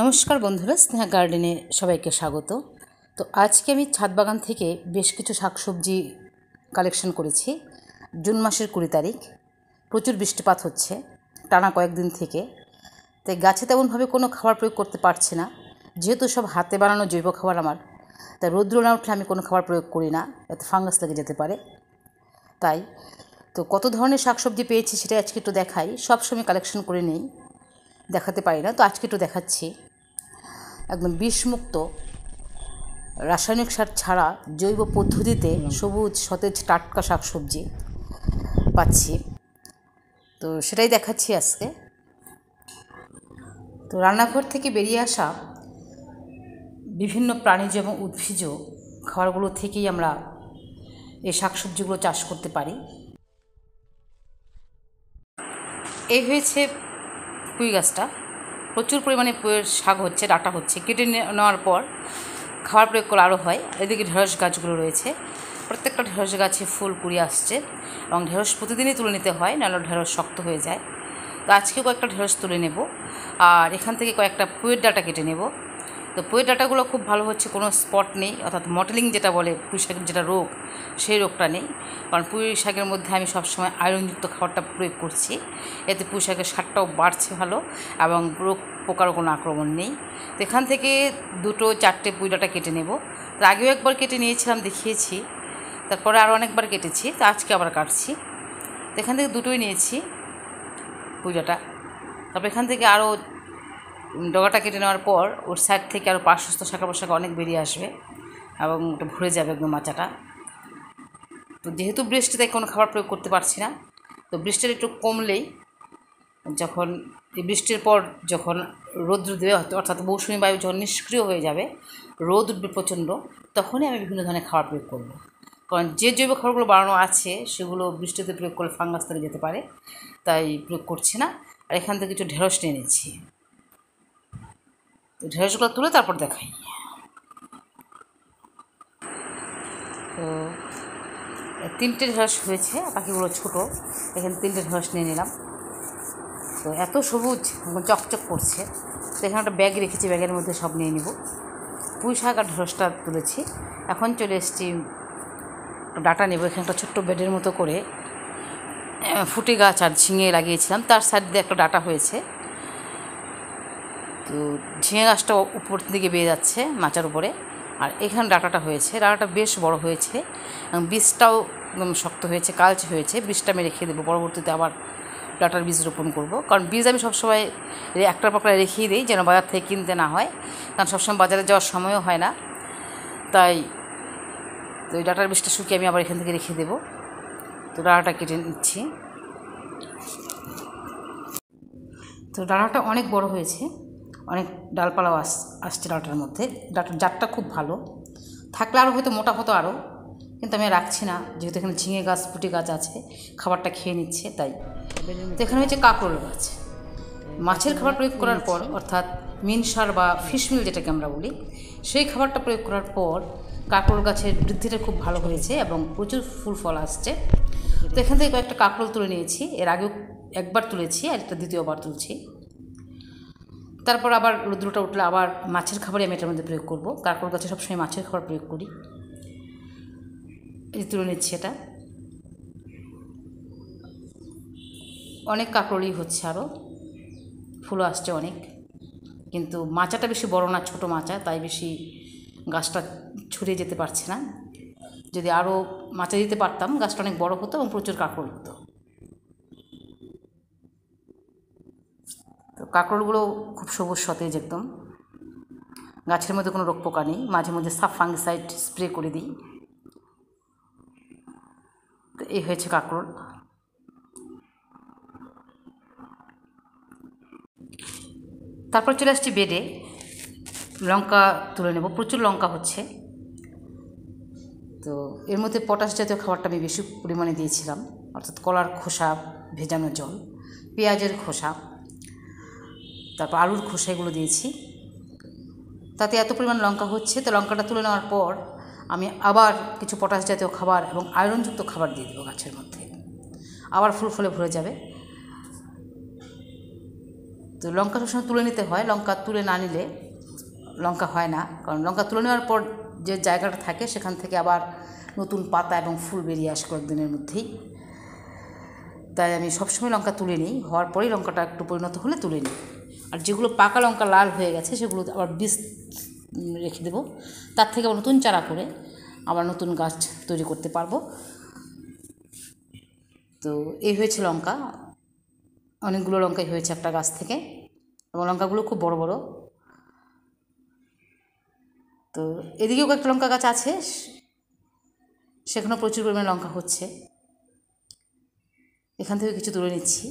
নমস্কার বন্ধুরা স্নেহা গার্ডেনে সবাইকে স্বাগত তো আজকে আমি ছাদ বাগান থেকে বেশ কিছু শাকসবজি কালেকশন করেছি জুন মাসের কুড়ি তারিখ প্রচুর বৃষ্টিপাত হচ্ছে টানা কয়েকদিন থেকে তাই গাছে তেমনভাবে কোনো খাবার প্রয়োগ করতে পারছি না যেহেতু সব হাতে বানানো জৈব খাবার আমার তাই রৌদ্র না উঠলে আমি কোনো খাবার প্রয়োগ করি না এতে ফাঙ্গাস লেগে যেতে পারে তাই তো কত ধরনের শাকসবজি পেয়েছি সেটা আজকে একটু দেখাই সব সময় কালেকশন করে নেই দেখাতে পারি না তো আজকে একটু দেখাচ্ছি একদম বিষমুক্ত রাসায়নিক সার ছাড়া জৈব পদ্ধতিতে সবুজ সতেজ টাটকা শাকসবজি পাচ্ছি তো সেটাই দেখাচ্ছি আজকে তো রান্নাঘর থেকে বেরিয়ে আসা বিভিন্ন প্রাণীজ এবং উদ্ভিজ খাবারগুলো থেকেই আমরা এই শাকসবজিগুলো চাষ করতে পারি এই হয়েছে কুই গাছটা প্রচুর পরিমাণে শাক হচ্ছে ডাটা হচ্ছে কেটে নেওয়ার পর খাবার প্রয়োগ করা আরও হয় এদিকে ঢেঁড়স গাছগুলো রয়েছে প্রত্যেকটা ঢেঁড়স গাছে ফুল কুড়ি আসছে এবং ঢেঁড়স প্রতিদিনই তুলে নিতে হয় নাহলে ঢেঁড়স শক্ত হয়ে যায় তো আজকে কয়েকটা ঢেঁড়স তুলে নেব আর এখান থেকে কয়েকটা পুয়ের ডাটা কেটে নেব তো পুঁই ডাঁটাগুলো খুব ভালো হচ্ছে কোনো স্পট নেই অর্থাৎ মডেলিং যেটা বলে পুঁই শাকের যেটা রোগ সেই রোগটা নেই কারণ পুঁই শাকের মধ্যে আমি সবসময় আয়রনযুক্ত খাবারটা প্রয়োগ করছি এতে পুঁই শাকের সারটাও বাড়ছে ভালো এবং রোগ পোকার কোনো আক্রমণ নেই তো এখান থেকে দুটো চারটে পুঁই ডাটা কেটে নেব তার আগেও একবার কেটে নিয়েছিলাম দেখিয়েছি তারপরে আরও অনেকবার কেটেছি তো আজকে আবার কাটছি তো এখান থেকে দুটোই নিয়েছি পুজোটা তারপর এখান থেকে আরও ডগাটা কেটে নেওয়ার পর ওর সাইড থেকে আরও পার্শ্বস্থ শাখা প্রশাখা অনেক বেরিয়ে আসবে এবং ওটা ভরে যাবে একদম মাচাটা তো যেহেতু বৃষ্টিতে কোনো খাবার প্রয়োগ করতে পারছি না তো বৃষ্টির একটু কমলেই যখন বৃষ্টির পর যখন রৌদ্র দেবে অর্থাৎ মৌসুমি বায়ু যখন নিষ্ক্রিয় হয়ে যাবে রোদ উঠবে প্রচণ্ড তখনই আমি বিভিন্ন ধরনের খাবার প্রয়োগ করব কারণ যে জৈব খাবারগুলো বানানো আছে সেগুলো বৃষ্টিতে প্রয়োগ করলে ফাঙ্গাস তৈরি যেতে পারে তাই প্রয়োগ করছি না আর এখান থেকে কিছু ঢেঁড়স নিয়ে নিচ্ছি তো ঢেঁড়সগুলো তুলে তারপর দেখাই তো তিনটে ঢেঁড়স হয়েছে পাখিগুলো ছোট এখানে তিনটে ঢেঁড়স নিয়ে নিলাম তো এত সবুজ চকচক করছে তো এখানে একটা ব্যাগ রেখেছি ব্যাগের মধ্যে সব নিয়ে নিব পুঁই শাক আর ঢেঁড়সটা তুলেছি এখন চলে এসেছি ডাটা নেব এখানে একটা ছোট্ট বেডের মতো করে ফুটে গাছ আর ঝিঙে লাগিয়েছিলাম তার সাইড দিয়ে একটা ডাটা হয়েছে তো ঝিঙে গাছটা উপর দিকে বেয়ে যাচ্ছে মাচার উপরে আর এখানে ডাটাটা হয়েছে ডাটাটা বেশ বড় হয়েছে বীজটাও শক্ত হয়েছে কালচে হয়েছে বীজটা আমি রেখে দেবো পরবর্তীতে আবার ডাটার বীজ রোপণ করব কারণ বীজ আমি সবসময় একটা পাকড়া রেখেই দিই যেন বাজার থেকে কিনতে না হয় কারণ সবসময় বাজারে যাওয়ার সময়ও হয় না তাই তো ওই ডাটার বীজটা শুকিয়ে আমি আবার এখান থেকে রেখে দেবো তো ডাটাটা কেটে নিচ্ছি তো ডাটাটা অনেক বড় হয়েছে অনেক ডালপালাও আস আসছে ডাটার মধ্যে ডাটার জাতটা খুব ভালো থাকলে আরও হয়তো মোটা হতো আরও কিন্তু আমি রাখছি না যেহেতু এখানে ঝিঙে গাছ পুটি গাছ আছে খাবারটা খেয়ে নিচ্ছে তাই তো এখানে হয়েছে কাঁকড়ল গাছ মাছের খাবার প্রয়োগ করার পর অর্থাৎ মিনসার বা ফিশমিল যেটাকে আমরা বলি সেই খাবারটা প্রয়োগ করার পর কাঁকড়ল গাছের বৃদ্ধিটা খুব ভালো হয়েছে এবং প্রচুর ফুল ফল আসছে তো এখান থেকে কয়েকটা কাঁকড়ল তুলে নিয়েছি এর আগেও একবার তুলেছি আর একটা দ্বিতীয়বার তুলছি তারপর আবার রৌদ্রটা উঠলে আবার মাছের খাবারই আমি এটার মধ্যে প্রয়োগ করবো কাকর গাছে সবসময় মাছের খাবার প্রয়োগ করি এই তুলে নিচ্ছি এটা অনেক কাঁকড়ই হচ্ছে আরও ফুলও আসছে অনেক কিন্তু মাচাটা বেশি বড় না ছোট মাচা তাই বেশি গাছটা ছুড়ে যেতে পারছে না যদি আরও মাচা দিতে পারতাম গাছটা অনেক বড় হতো এবং প্রচুর কাঁকড় হতো কাঁকড়গুলো খুব সবুজ সতেজ একদম গাছের মধ্যে কোনো রোগ পোকা নেই মাঝে মধ্যে সাফ ফাঙ্গিসাইড স্প্রে করে দিই তো এই হয়েছে কাঁকড় তারপর চলে আসছি বেডে লঙ্কা তুলে নেব প্রচুর লঙ্কা হচ্ছে তো এর মধ্যে পটাশ জাতীয় খাবারটা আমি বেশি পরিমাণে দিয়েছিলাম অর্থাৎ কলার খোসা ভেজানো জল পেঁয়াজের খোসা তারপর আলুর খোসা এগুলো দিয়েছি তাতে এত পরিমাণ লঙ্কা হচ্ছে তো লঙ্কাটা তুলে নেওয়ার পর আমি আবার কিছু পটাশ জাতীয় খাবার এবং আয়রনযুক্ত খাবার দিয়ে দেবো গাছের মধ্যে আবার ফুল ফুলে ভরে যাবে তো লঙ্কা সবসময় তুলে নিতে হয় লঙ্কা তুলে না নিলে লঙ্কা হয় না কারণ লঙ্কা তুলে নেওয়ার পর যে জায়গাটা থাকে সেখান থেকে আবার নতুন পাতা এবং ফুল বেরিয়ে আসে কয়েকদিনের মধ্যেই তাই আমি সবসময় লঙ্কা তুলে নিই হওয়ার পরেই লঙ্কাটা একটু পরিণত হলে তুলে নিই আর যেগুলো পাকা লঙ্কা লাল হয়ে গেছে সেগুলো আবার বীজ রেখে দেবো তার থেকে আবার নতুন চারা করে আবার নতুন গাছ তৈরি করতে পারবো তো এই হয়েছে লঙ্কা অনেকগুলো লঙ্কাই হয়েছে একটা গাছ থেকে এবং লঙ্কাগুলো খুব বড় বড় তো এদিকেও কয়েকটা লঙ্কা গাছ আছে সেখানেও প্রচুর পরিমাণে লঙ্কা হচ্ছে এখান থেকে কিছু তুলে নিচ্ছি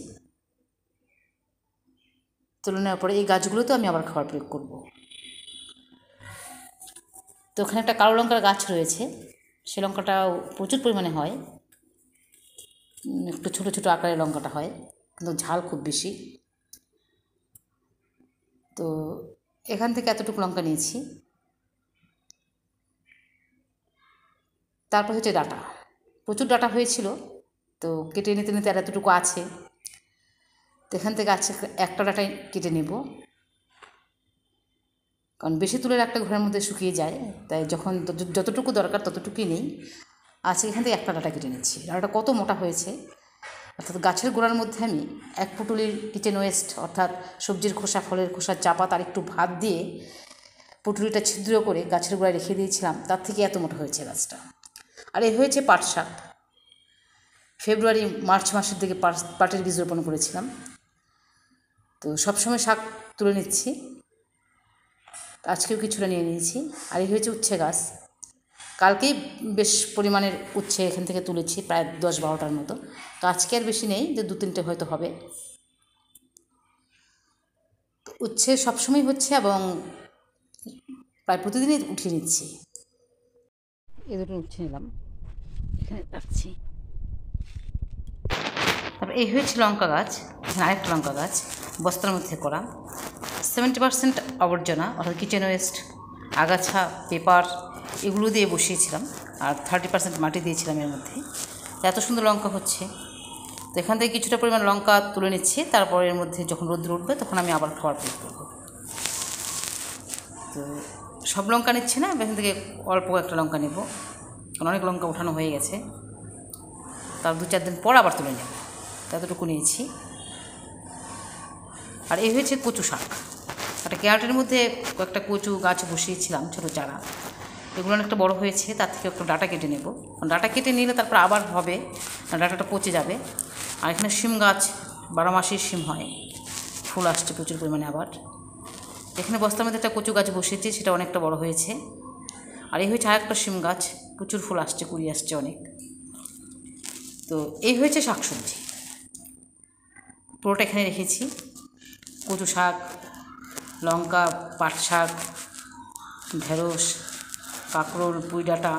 তুলে নেওয়ার পরে এই গাছগুলোতেও আমি আবার খাবার প্রয়োগ করব তো ওখানে একটা কালো লঙ্কার গাছ রয়েছে সে লঙ্কাটা প্রচুর পরিমাণে হয় একটু ছোটো ছোটো আকারের লঙ্কাটা হয় কিন্তু ঝাল খুব বেশি তো এখান থেকে এতটুকু লঙ্কা নিয়েছি তারপর হচ্ছে ডাটা প্রচুর ডাটা হয়েছিল তো কেটে নিতে নিতে আর এতটুকু আছে তো এখান থেকে আজকে একটা ডাটাই কেটে নেব কারণ বেশি তুলে একটা ঘরের মধ্যে শুকিয়ে যায় তাই যখন যতটুকু দরকার ততটুকুই নেই আজকে এখান থেকে একটা ডাটা কেটে নিচ্ছি ডাটাটা কত মোটা হয়েছে অর্থাৎ গাছের গোড়ার মধ্যে আমি এক পুটুলির কিচেন ওয়েস্ট অর্থাৎ সবজির খোসা ফলের খোসা চাপা তার একটু ভাত দিয়ে পুটুলিটা ছিদ্র করে গাছের গোড়ায় রেখে দিয়েছিলাম তার থেকে এত মোটা হয়েছে গাছটা আর এ হয়েছে পাট শাক ফেব্রুয়ারি মার্চ মাসের দিকে পাটের বীজ রোপণ করেছিলাম তো সবসময় শাক তুলে নিচ্ছি আজকেও কিছুটা নিয়ে নিয়েছি আর এই হয়েছে উচ্ছে গাছ কালকেই বেশ পরিমাণের উচ্ছে এখান থেকে তুলেছি প্রায় দশ বারোটার মতো তো আজকে আর বেশি নেই যে দু তিনটে হয়তো হবে উচ্ছে সবসময় হচ্ছে এবং প্রায় প্রতিদিনই উঠিয়ে নিচ্ছি এ দুটো উচ্ছে নিলাম এখানে রাখছি তারপর এই হয়েছে লঙ্কা গাছ এখানে আরেকটা লঙ্কা গাছ বস্তার মধ্যে করা সেভেন্টি পার্সেন্ট আবর্জনা অর্থাৎ কিচেন ওয়েস্ট আগাছা পেপার এগুলো দিয়ে বসিয়েছিলাম আর থার্টি পার্সেন্ট মাটি দিয়েছিলাম এর মধ্যে এত সুন্দর লঙ্কা হচ্ছে তো এখান থেকে কিছুটা পরিমাণ লঙ্কা তুলে নিচ্ছি তারপর এর মধ্যে যখন রোদ্র উঠবে তখন আমি আবার খাবার প্রয়োগ করব তো সব লঙ্কা নিচ্ছি না এখান থেকে অল্প একটা লঙ্কা নেব কারণ অনেক লঙ্কা উঠানো হয়ে গেছে তার দু চার দিন পর আবার তুলে নেব এতটুকু নিয়েছি আর এই হয়েছে কচু শাক একটা ক্যারেটের মধ্যে কয়েকটা কচু গাছ বসিয়েছিলাম ছোটো চারা এগুলো অনেকটা বড় হয়েছে তার থেকে একটু ডাটা কেটে নেব ডাটা কেটে নিলে তারপর আবার হবে ডাটাটা পচে যাবে আর এখানে শিম গাছ বারো মাসেই শিম হয় ফুল আসছে প্রচুর পরিমাণে আবার এখানে বস্তার মধ্যে একটা কচু গাছ বসিয়েছি সেটা অনেকটা বড় হয়েছে আর এই হয়েছে আরেকটা শিম গাছ প্রচুর ফুল আসছে কুড়ি আসছে অনেক তো এই হয়েছে শাকসবজি পুরোটা এখানে রেখেছি কচু শাক লঙ্কা পাট শাক ঢেঁড়স কাঁকরোল পুঁই ডাঁটা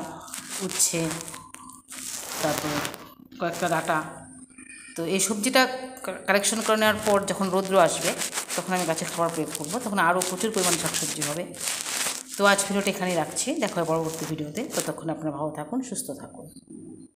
উচ্ছে তারপর কয়েকটা ডাঁটা তো এই সবজিটা কালেকশন করে নেওয়ার পর যখন রৌদ্র আসবে তখন আমি গাছের খাবার প্রয়োগ করবো তখন আরও প্রচুর পরিমাণ শাকসবজি হবে তো আজ ভিডিওটা এখানেই রাখছি দেখা হয় পরবর্তী ভিডিওতে ততক্ষণ আপনারা ভালো থাকুন সুস্থ থাকুন